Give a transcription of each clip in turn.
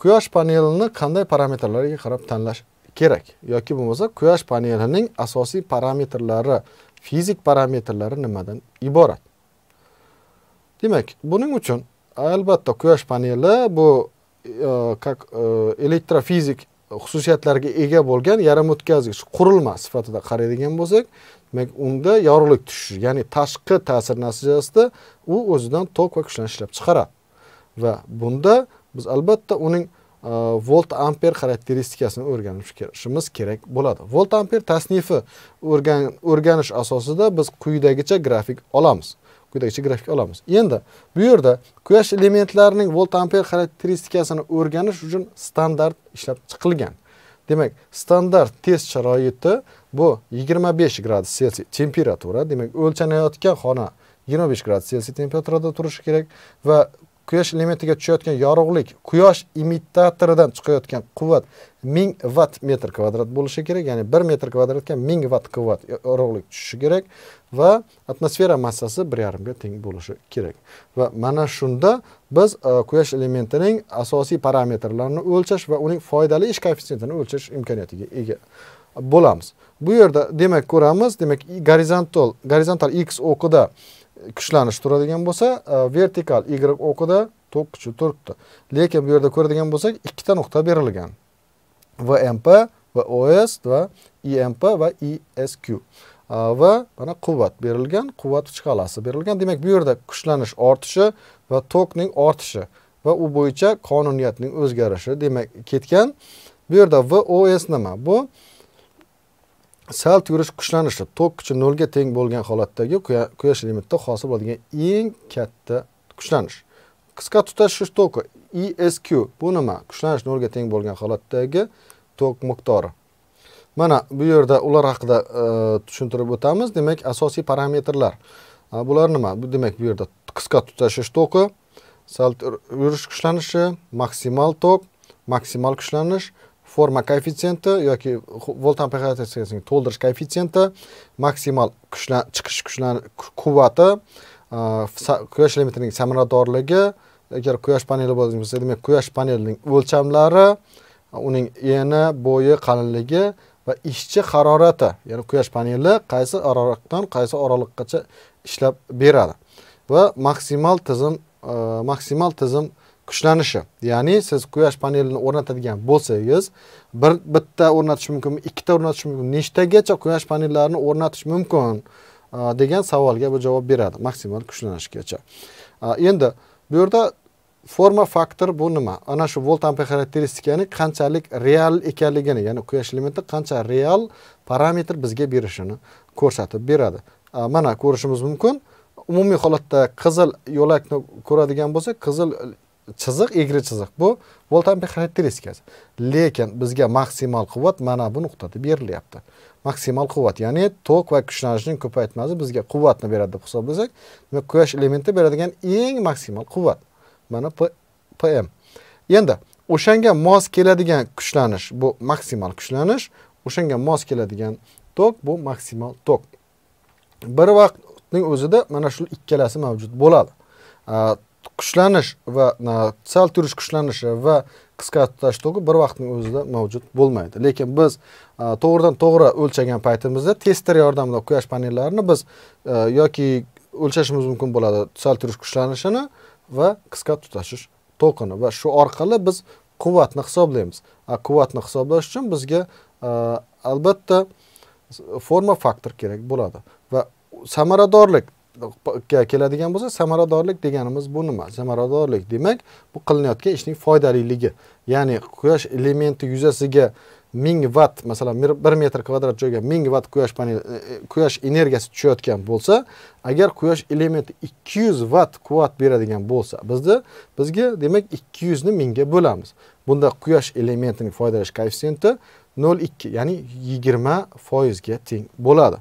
quyosh panelini qanday parametrlarga qarab tanlash kerak yoki bo'lmasa quyosh panelining asosiy parametrlari fizik parametrlari nimadan iborat demak buning uchun albatta quyosh paneli bu как e, e, elektrofizik xususiyatlarga ega bo'lgan yarim o'tkazgich qurilma sifatida qaraydigan bo'lsak demak unda yorug'lik tushishi ya'ni tashqi ta'sir natijasida u o'zidan tok va kuchlanish ishlab chiqaradi va bunda biz albatta uning e, volt amper xarakteristikasini o'rganishimiz kerak bo'ladi volt amper tasnifi o'rganish asosida biz quyidagicha grafik olamiz quyidagicha grafik olamiz endi bu yerda quyosh elementlarining volt amper xarakteristikasini o'rganish uchun standart ishlab chiqilgan demak standart test sharoiti bu 25 gradus selsiy temperatura demak o'lchanayotgan xona 25 gradus selsiy temperaturada turishi kerak va quyosh elementiga tushayotgan yorug'lik quyosh imitatoridan chiqayotgan quvvat 1000 vatt metr kvadrat bo'lishi kerak ya'ni 1 metr kvadratga 1000 vatt quvvat yorug'lik tushishi kerak va atmosfera massasi 1,5 ga teng bo'lishi kerak va mana shunda biz e, quyosh elementining asosiy parametrlarini o'lchash va uning foydali ish koeffitsientini o'lchash imkoniyatiga ega bo'lamiz bu yerda demak ko'ramiz demak gorizontal gorizontal x o'qida kuchlanish turadigan bo'lsa e, vertikal y o'qida tok kuchi turibdi lekin bu yerda ko'radigan bo'lsak ikkita nuqta berilgan vmp va os va imp e, va esq va mana quvvat berilgan quvvat shkalasi berilgan demak bu yerda kuchlanish ortishi va tokning ortishi va u bo'yicha qonuniyatning o'zgarishi demak ketgan bu yerda VOS nima bu sal yurish kuchlanishi tok kuchi nolga teng bo'lgan holatdagi quyosh limitda hosil bo'ladigan eng katta kuchlanish qisqa tutashish toki esq bu nima kuchlanish nolga teng bo'lgan holatdagi tok miqdori mana bu yerda ular haqida e, tushuntirib o'tamiz demak asosiy parametrlar bular nima bu demak bu yerda qisqa tutashish toki sal yurish kuchlanishi maksimal tok maksimal kuchlanish forma koeffitsiyenti yoki volt amplifikatsiyasini to'ldirish koeffitsiyenti maksimal kuchlan chiqish kuchlan quvvati quyosh elementining samaradorligi agar quyosh paneli bo'lsa demak quyosh panelining o'lchamlari uning eni bo'yi qalinligi va ishchi harorati ya'ni quyosh paneli qaysi oraliqdan qaysi oraliqqacha ishlab beradi va maksimal tizim maksimal tizim kuchlanishi ya'ni siz quyosh panelini o'rnatadigan bo'lsangiz bir bitta o'rnatish mumkinmi ikkita o'rnatish mumkin nechtagacha quyosh panellarini o'rnatish mumkin degan savolga bu javob beradi maksimal kuchlanishgacha endi bu yerda forma faktor bu nima ana shu volt ampere xarakteristikani qanchalik real ekanligini ya'ni quyosh elementi qancha real parametr bizga berishini ko'rsatib beradi mana ko'rishimiz mumkin umumiy holatda qizil yo'lakni ko'radigan bo'lsak qizil chiziq egri chiziq bu voltampiya xarakteristikasi lekin bizga maksimal quvvat mana bu nuqtada berilyapti maksimal quvvat ya'ni tok va kuchlanishning ko'paytmasi bizga quvvatni beradi deb hisoblasak demak quyosh elementi beradigan eng maksimal quvvat mana pm endi o'shanga mos keladigan kuchlanish bu maksimal kuchlanish o'shanga mos keladigan tok bu maksimal tok bir vaqtning o'zida mana shu ikkalasi mavjud bo'ladi kuchlanish va sal turish kuchlanishi va qisqa tutash toki bir vaqtning o'zida mavjud bo'lmaydi lekin biz to'g'ridan to'g'ri o'lchagan paytimizda tester yordamida quyosh panellarini biz e, yoki o'lchashimiz mumkin bo'ladi sal turish kuchlanishini va qisqa tutashish tokini va shu orqali biz quvvatni hisoblaymiz a quvvatni hisoblash uchun bizga albatta forma faktor kerak bo'ladi va samaradorlik keladigan bo'lsa samaradorlik deganimiz bu nima samaradorlik demak bu qilinayotgan ishning foydaliligi ya'ni quyosh elementi yuzasiga ming vatt masalan bir metr kvadrat joyga ming vatt quyosh panel e, e, quyosh energiyasi tushayotgan bo'lsa agar quyosh elementi ikki yuz vatt quvvat beradigan bo'lsa bizda bizga demak ikki yuzni mingga bo'lamiz bunda quyosh elementining foydalanish koeffitsiyenti nol ikki ya'ni yigirma foizga teng bo'ladi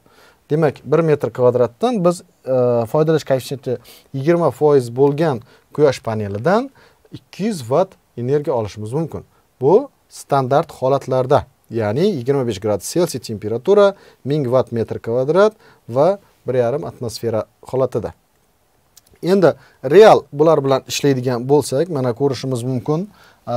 demak bir metr kvadratdan biz E, foydalanish koeffitsiyenti yigirma foiz bo'lgan quyosh panelidan ikki yuz vatt energiya olishimiz mumkin bu standart holatlarda ya'ni 25 gradus selsiy temperatura 1000 vatt metr kvadrat va 1,5 atmosfera holatida endi real bular bilan ishlaydigan bo'lsak mana ko'rishimiz mumkin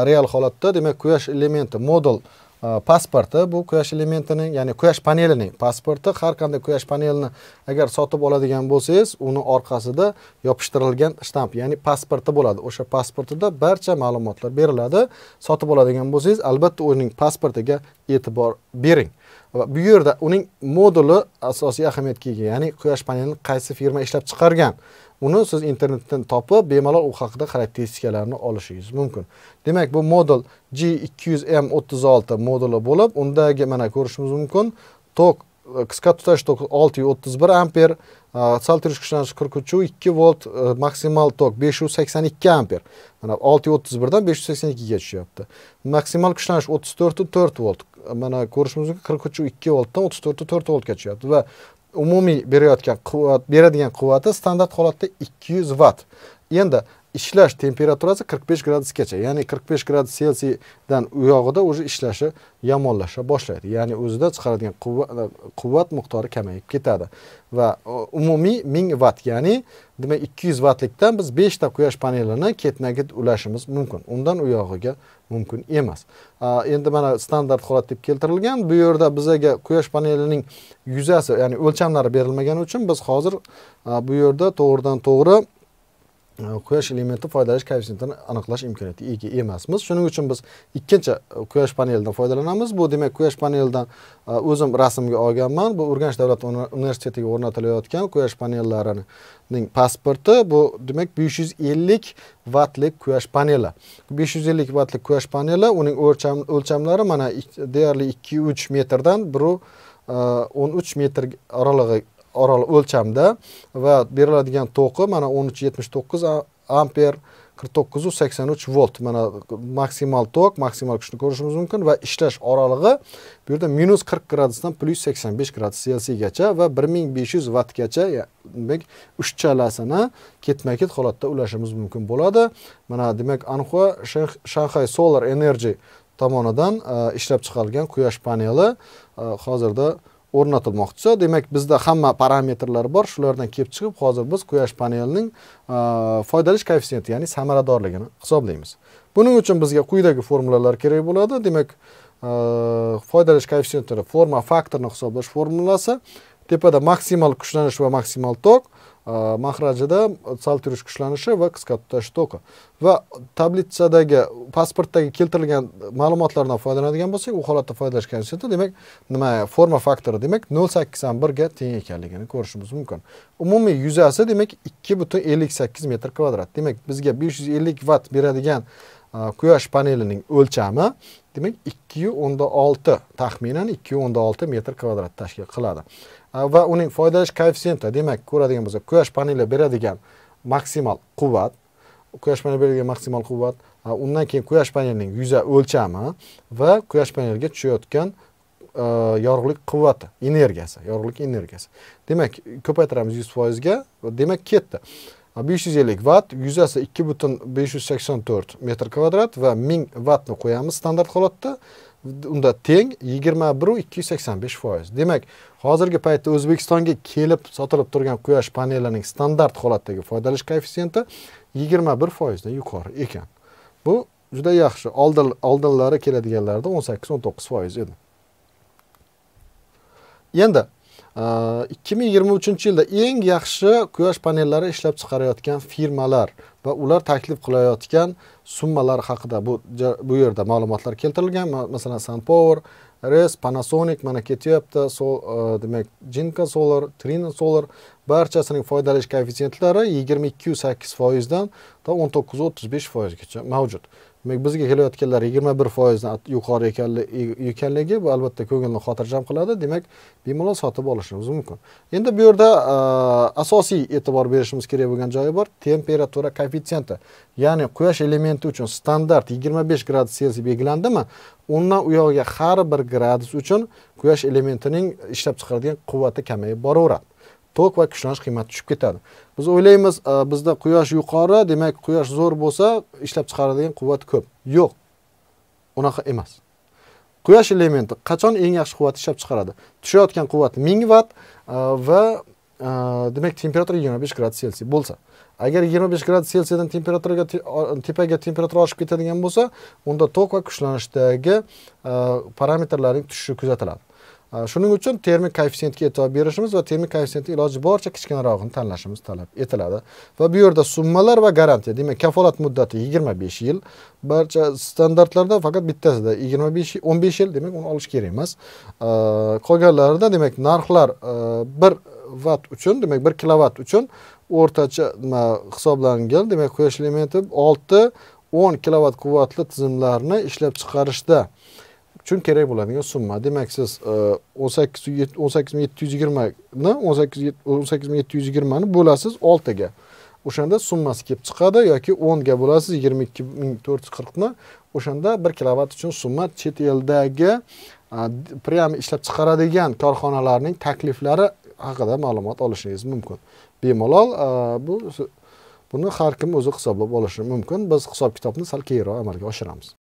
real holatda demak quyosh elementi modul pasporti э, bu quyosh elementining ya'ni quyosh panelining pasporti har qanday quyosh panelini agar sotib oladigan bo'lsangiz uni orqasida yopishtirilgan shtamp ya'ni pasporti bo'ladi o'sha pasportida barcha ma'lumotlar beriladi sotib oladigan bo'lsangiz albatta uning pasportiga e'tibor bering va bu yerda uning moduli asosiy ahamiyatga ega ya'ni quyosh panelini qaysi firma ishlab chiqargan uni siz internetdan topib bemalol u haqida xarakteristikalarni olishingiz mumkin demak bu modul g 200 m 36 moduli bo'lib undagi mana ko'rishimiz mumkin tok e, qisqa tutash tok olti yuz o'ttiz bir amper e, sal turish kuchlanishi qirq uch ikki volt e, maksimal tok besh yuz sakson ikki amper mana olti yuz o'ttiz birdan besh yuz sakson ikkiga tushyapti maksimal kuchlanish o'ttiz to'rtu to'rt volt mana ko'rishimiz mumkin qirq uchu ikki voltdan o'ttiz to'rtu to'rt voltga tushyapti va umumiy berayotgan quvvat beradigan quvvati standart holatda 200 vatt endi ishlash temperaturasi 45 gradusgacha ya'ni 45 gradus selsiydan yog'ida уже ishlashi yomonlasha boshlaydi ya'ni o'zida chiqaradigan quvvat miqdori kamayib ketadi va umumiy 1000 vatt ya'ni demak 200 vattlikdan biz 5 ta quyosh panelini ketma ket ulashimiz mumkin undan u yog'iga mumkin emas endi mana standart holat deb keltirilgan bu yerda bizaga quyosh panelining yuzasi ya'ni o'lchamlari berilmagani uchun biz hozir bu yerda to'g'ridan to'g'ri quyosh elementi foydalanish koeffitsientini aniqlash imkoniyati ega emasmiz shuning uchun biz ikkinchi e, quyosh panelidan foydalanamiz bu demak quyosh panelidan e, o'zim rasmga olganman bu urganch davlat universitetiga o'rnatilayotgan quyosh panellarining pasporti bu demak besh yuz ellik vattlik quyosh paneli besh yuz ellik vattlik quyosh paneli uning o'lchamlari mana deyarli ikki uch metrdan biru e, o'n uch metr oralig'i orol o'lchamda va beriladigan to'qi mana o'n uch yetmish to'qqiz amper qirq to'qqizu sakson uch volt mana maksimal tok maksimal kuchni ko'rishimiz mumkin va ishlash oralig'i bu yerda minus qirq gradusdan plyus sakson besh gradus selsiygacha va bir ming besh yuz vattgacha demak uchchalasini ketma ket holatda ulashimiz mumkin bo'ladi mana demak anhua shanxay solar energy tomonidan e, ishlab chiqarilgan quyosh paneli e, hozirda o'rnatilmoqchi demak bizda hamma parametrlar bor shulardan kelib chiqib hozir biz quyosh panelining e, foydalanish koeffitsiyenti ya'ni samaradorligini hisoblaymiz buning uchun bizga quyidagi formulalar kerak bo'ladi demak e, foydalanish koeffitsientini forma faktorini hisoblash formulasi tepada maksimal kuchlanish va maksimal tok e, mahrajida sal turish kuchlanishi va qisqa tutash toki va tablitsadagi pasportdagi keltirilgan ma'lumotlardan foydalanadigan bo'lsak u holatda foydalanish koeffitsiyenti demak nima forma faktori demak nol sakson birga teng ekanligini ko'rishimiz mumkin umumiy yuzasi demak ikki butun ellik sakkiz metr kvadrat demak bizga besh yuz ellik vatt beradigan e, quyosh panelining o'lchami demak ikki yu o'nda olti taxminan ikki yu o'nda olti metr kvadrat tashkil qiladi va uning foydalanish koeffitsiyenti demak ko'radigan bo'lsak quyosh paneli beradigan maksimal quvvat quyosh paneli beradigan maksimal quvvat undan keyin quyosh panelining yuza o'lchami va quyosh paneliga tushayotgan yorug'lik quvvati energiyasi yorug'lik energiyasi demak ko'paytiramiz yuz foizga demak ketdi 550 vatt yuzasi ikki butun to'rt metr kvadrat va 1000 vattni qo'yamiz standart holatda unda teng yigirma biru ikki yuz sakson besh foiz demak hozirgi paytda o'zbekistonga kelib sotilib turgan quyosh panellarining standart holatdagi foydalanish koeffitsiyenti yigirma bir foizdan yuqori ekan bu juda yaxshi oldinlari keladiganlarda o'n sakkiz o'n to'qqiz foiz edi endi ikki ming yigirma uchinchi yilda eng yaxshi quyosh panellari ishlab chiqarayotgan firmalar va ular taklif qilayotgan summalar haqida bu bu yerda ma'lumotlar keltirilgan masalan power res panasonic mana ketyapti sol e, demak jinka solar trina solar barchasining foydalanish koeffitsientlari yigirma yu sakkiz foizdan to o'n to'qqiz o'ttiz besh foizgacha mavjud demak bizga kelayotganlar yigirma bir foizdan yuqori ekanligi bu albatta ko'ngilni xotirjam qiladi demak bemalol sotib olishimiz mumkin endi bu yerda asosiy e'tibor berishimiz kerak bo'lgan joyi bor temperatura koeffitsiyenti ya'ni quyosh elementi uchun standart yigirma besh gradus selsiy belgilandimi undan u yog'iga har bir gradus uchun quyosh elementining ishlab chiqaradigan quvvati kamayib boraveradi tok va kuchlanish qiymati tushib ketadi biz o'ylaymiz bizda quyosh yuqori demak quyosh zo'r bo'lsa ishlab chiqaradigan quvvat ko'p yo'q unaqa emas quyosh elementi qachon eng yaxshi quvvat ishlab chiqaradi tushayotgan quvvat ming vatt va demak temperatura yigirma besh gradus selsiy bo'lsa agar 25 gradus selsiydan temperaturaga tepaga temperatura oshib ketadigan bo'lsa unda tok va kuchlanishdagi parametrlarning tushishi kuzatiladi shuning uchun termik koeffitsientga e'tibor berishimiz va termik koeffitsientni iloji boricha kichkinarog'ini tanlashimiz talab etiladi va bu yerda summalar va garantiya demak kafolat muddati yigirma besh yil barcha standartlarda faqat bittasida yigirma besh o'n besh yil demak uni olish kerak emas qolganlarida demak narxlar e, bir vat uchun demak bir kilovatt uchun o'rtacha hisoblangan demak quyosh elementi olti o'n kilovatt quvvatli tizimlarni ishlab chiqarishda uchun kerak bo'ladigan summa demak siz e, o'n sakkiz o'n sakkiz ming yetti yuz yigirmani o'n sakkiz o'n sakkiz ming yetti yuz yigirmani bo'lasiz oltiga o'shanda summasi kelib chiqadi yoki o'nga bo'lasiz yigirma ikki ming to'rt yuz qirqni o'shanda bir kilovatt uchun summa chet eldagi prям ishlab chiqaradigan korxonalarning takliflari haqida ma'lumot olishingiz mumkin bemalol bu buni har kim o'zi hisoblab olishi mumkin biz hisob kitobni sal keyinroq amalga oshiramiz